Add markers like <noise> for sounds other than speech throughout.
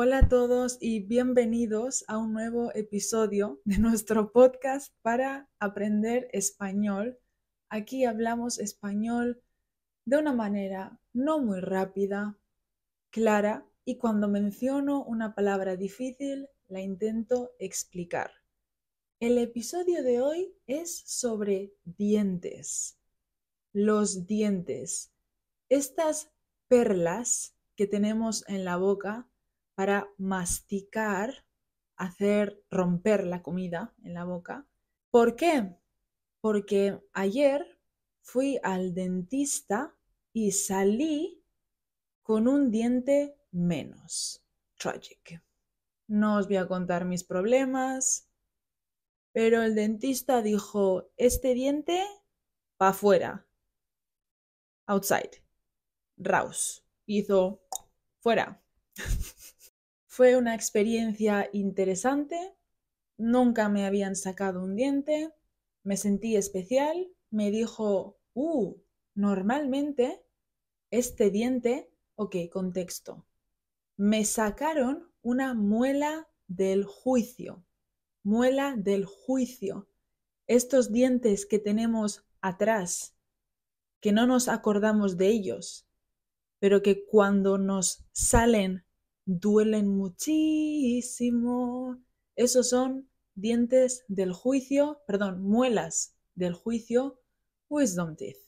Hola a todos y bienvenidos a un nuevo episodio de nuestro podcast para aprender español. Aquí hablamos español de una manera no muy rápida, clara y cuando menciono una palabra difícil la intento explicar. El episodio de hoy es sobre dientes. Los dientes. Estas perlas que tenemos en la boca para masticar, hacer romper la comida en la boca. ¿Por qué? Porque ayer fui al dentista y salí con un diente menos. Tragic. No os voy a contar mis problemas, pero el dentista dijo, este diente va afuera. Outside. Raus. Hizo fuera. <laughs> Fue una experiencia interesante, nunca me habían sacado un diente, me sentí especial, me dijo, uh, normalmente este diente, ok, contexto, me sacaron una muela del juicio, muela del juicio, estos dientes que tenemos atrás, que no nos acordamos de ellos, pero que cuando nos salen duelen muchísimo. Esos son dientes del juicio, perdón, muelas del juicio, wisdom teeth.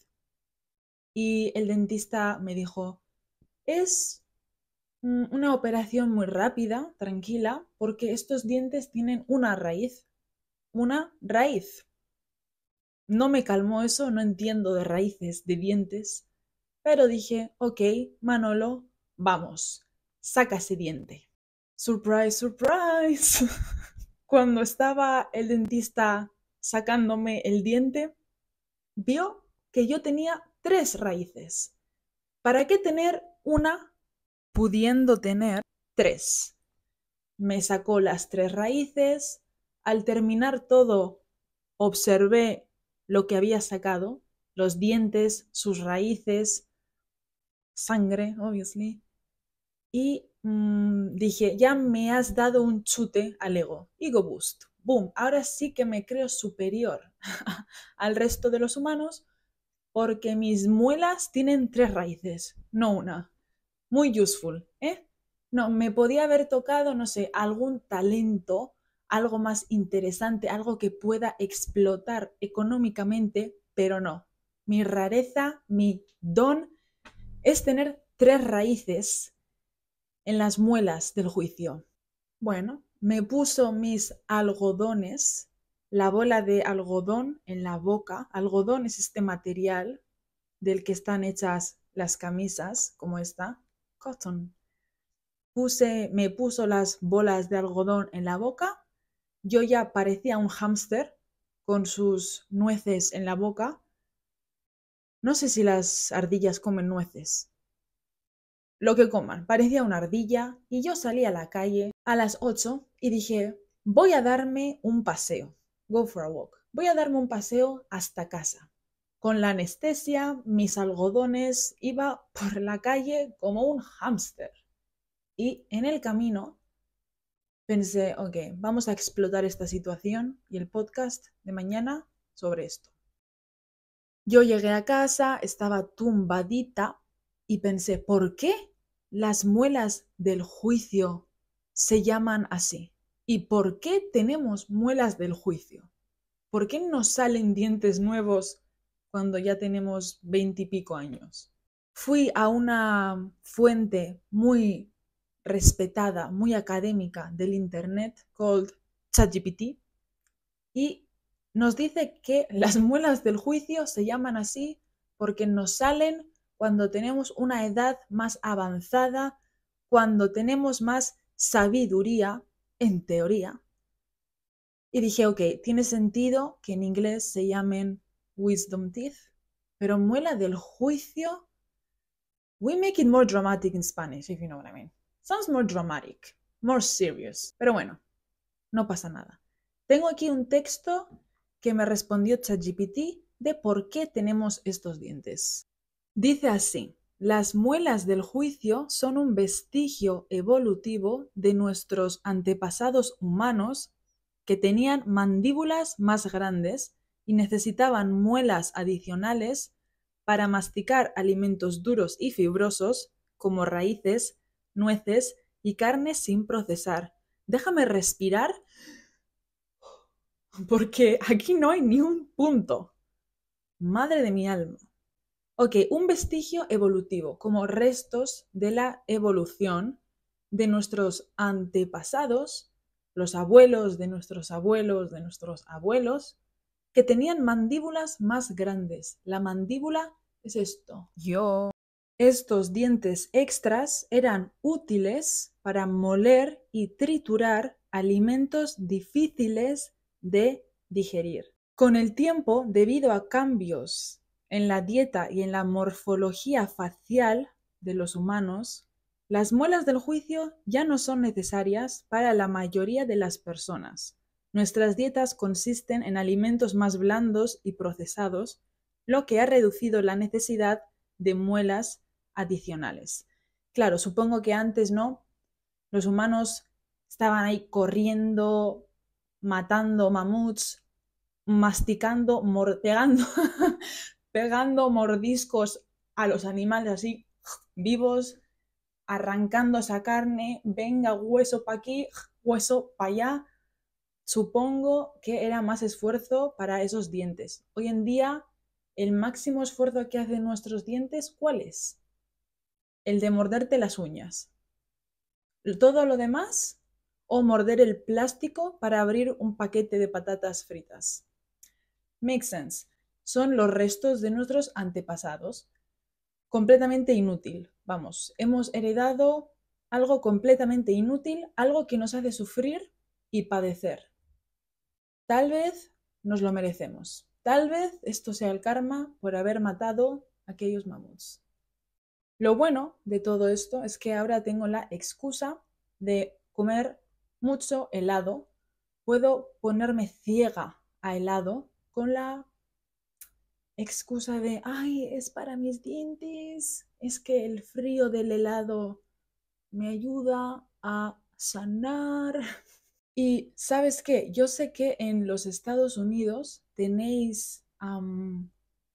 Y el dentista me dijo, es mm, una operación muy rápida, tranquila, porque estos dientes tienen una raíz, una raíz. No me calmó eso, no entiendo de raíces, de dientes, pero dije, ok, Manolo, vamos saca ese diente. Surprise, surprise. <laughs> Cuando estaba el dentista sacándome el diente, vio que yo tenía tres raíces. ¿Para qué tener una pudiendo tener tres? Me sacó las tres raíces. Al terminar todo, observé lo que había sacado, los dientes, sus raíces, sangre, obviamente y mm, dije, ya me has dado un chute al ego, ego boost, boom, ahora sí que me creo superior <laughs> al resto de los humanos porque mis muelas tienen tres raíces, no una. Muy useful, ¿eh? No, me podía haber tocado, no sé, algún talento, algo más interesante, algo que pueda explotar económicamente, pero no. Mi rareza, mi don es tener tres raíces en las muelas del juicio. Bueno, me puso mis algodones, la bola de algodón en la boca. Algodón es este material del que están hechas las camisas, como esta, cotton. Puse, me puso las bolas de algodón en la boca. Yo ya parecía un hámster con sus nueces en la boca. No sé si las ardillas comen nueces, lo que coman. Parecía una ardilla y yo salí a la calle a las 8 y dije, voy a darme un paseo. Go for a walk. Voy a darme un paseo hasta casa. Con la anestesia, mis algodones, iba por la calle como un hámster. Y en el camino pensé, ok, vamos a explotar esta situación y el podcast de mañana sobre esto. Yo llegué a casa, estaba tumbadita y pensé, ¿por qué? Las muelas del juicio se llaman así. ¿Y por qué tenemos muelas del juicio? ¿Por qué nos salen dientes nuevos cuando ya tenemos veintipico años? Fui a una fuente muy respetada, muy académica del Internet, called ChatGPT, y nos dice que las muelas del juicio se llaman así porque nos salen cuando tenemos una edad más avanzada, cuando tenemos más sabiduría, en teoría. Y dije, ok, tiene sentido que en inglés se llamen wisdom teeth, pero muela del juicio. We make it more dramatic in Spanish, if you know what I mean. Sounds more dramatic, more serious. Pero bueno, no pasa nada. Tengo aquí un texto que me respondió ChatGPT de por qué tenemos estos dientes. Dice así, las muelas del juicio son un vestigio evolutivo de nuestros antepasados humanos que tenían mandíbulas más grandes y necesitaban muelas adicionales para masticar alimentos duros y fibrosos como raíces, nueces y carne sin procesar. Déjame respirar porque aquí no hay ni un punto. Madre de mi alma. Ok, un vestigio evolutivo, como restos de la evolución de nuestros antepasados, los abuelos de nuestros abuelos, de nuestros abuelos, que tenían mandíbulas más grandes. La mandíbula es esto. Yo. Estos dientes extras eran útiles para moler y triturar alimentos difíciles de digerir. Con el tiempo, debido a cambios en la dieta y en la morfología facial de los humanos, las muelas del juicio ya no son necesarias para la mayoría de las personas. Nuestras dietas consisten en alimentos más blandos y procesados, lo que ha reducido la necesidad de muelas adicionales. Claro, supongo que antes no, los humanos estaban ahí corriendo, matando mamuts, masticando, pegando. <laughs> pegando mordiscos a los animales así vivos, arrancando esa carne, venga hueso para aquí, hueso para allá. Supongo que era más esfuerzo para esos dientes. Hoy en día, el máximo esfuerzo que hacen nuestros dientes, ¿cuál es? El de morderte las uñas. Todo lo demás, o morder el plástico para abrir un paquete de patatas fritas. Makes sense son los restos de nuestros antepasados. Completamente inútil, vamos, hemos heredado algo completamente inútil, algo que nos hace sufrir y padecer. Tal vez nos lo merecemos. Tal vez esto sea el karma por haber matado a aquellos mamuts. Lo bueno de todo esto es que ahora tengo la excusa de comer mucho helado. Puedo ponerme ciega a helado con la excusa de, ay, es para mis dientes, es que el frío del helado me ayuda a sanar. <laughs> Y sabes qué, yo sé que en los Estados Unidos tenéis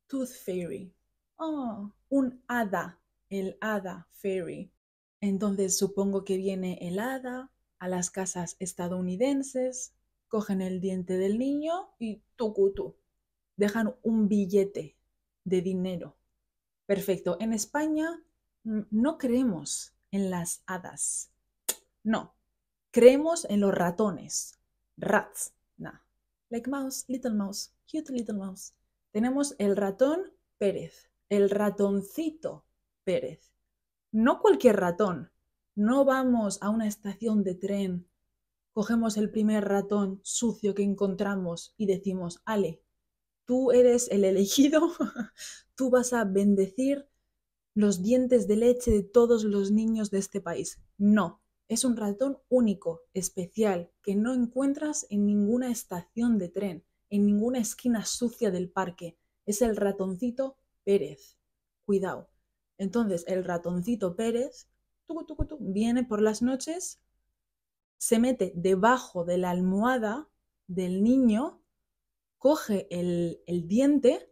Tooth Fairy, oh, un hada, el hada fairy. Entonces supongo que viene el hada a las casas estadounidenses, cogen el diente del niño y tú dejan un billete de dinero. Perfecto. En España mm, no creemos en las hadas. No. Creemos en los ratones. Rats. No. Like mouse, little mouse, cute little mouse. Tenemos el ratón Pérez, el ratoncito Pérez. No cualquier ratón. No vamos a una estación de tren, cogemos el primer ratón sucio que encontramos y decimos, Ale, tú eres el elegido, <laughs> tú vas a bendecir los dientes de leche de todos los niños de este país. No, es un ratón único, especial, que no encuentras en ninguna estación de tren, en ninguna esquina sucia del parque. Es el ratoncito Pérez. Cuidado. Entonces, el ratoncito Pérez viene por las noches, se mete debajo de la almohada del niño coge el, el diente,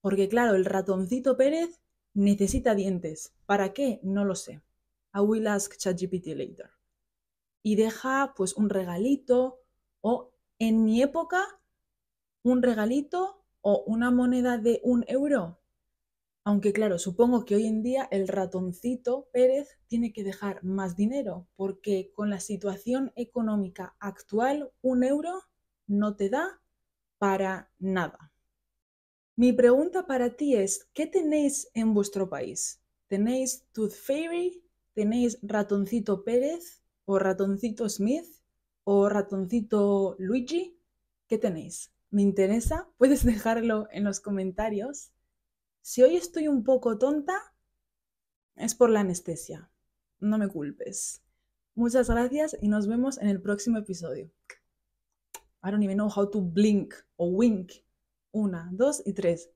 porque claro, el ratoncito Pérez necesita dientes. ¿Para qué? No lo sé. I will ask ChatGPT later. Y deja pues un regalito o en mi época un regalito o una moneda de un euro. Aunque claro, supongo que hoy en día el ratoncito Pérez tiene que dejar más dinero porque con la situación económica actual un euro no te da para nada. Mi pregunta para ti es, ¿qué tenéis en vuestro país? ¿Tenéis Tooth Fairy? ¿Tenéis ratoncito Pérez? ¿O ratoncito Smith? ¿O ratoncito Luigi? ¿Qué tenéis? ¿Me interesa? <laughs> Puedes dejarlo en los comentarios. Si hoy estoy un poco tonta, es por la anestesia. No me culpes. Muchas gracias y nos vemos en el próximo episodio. I don't even know how to blink o wink. Una, dos y tres.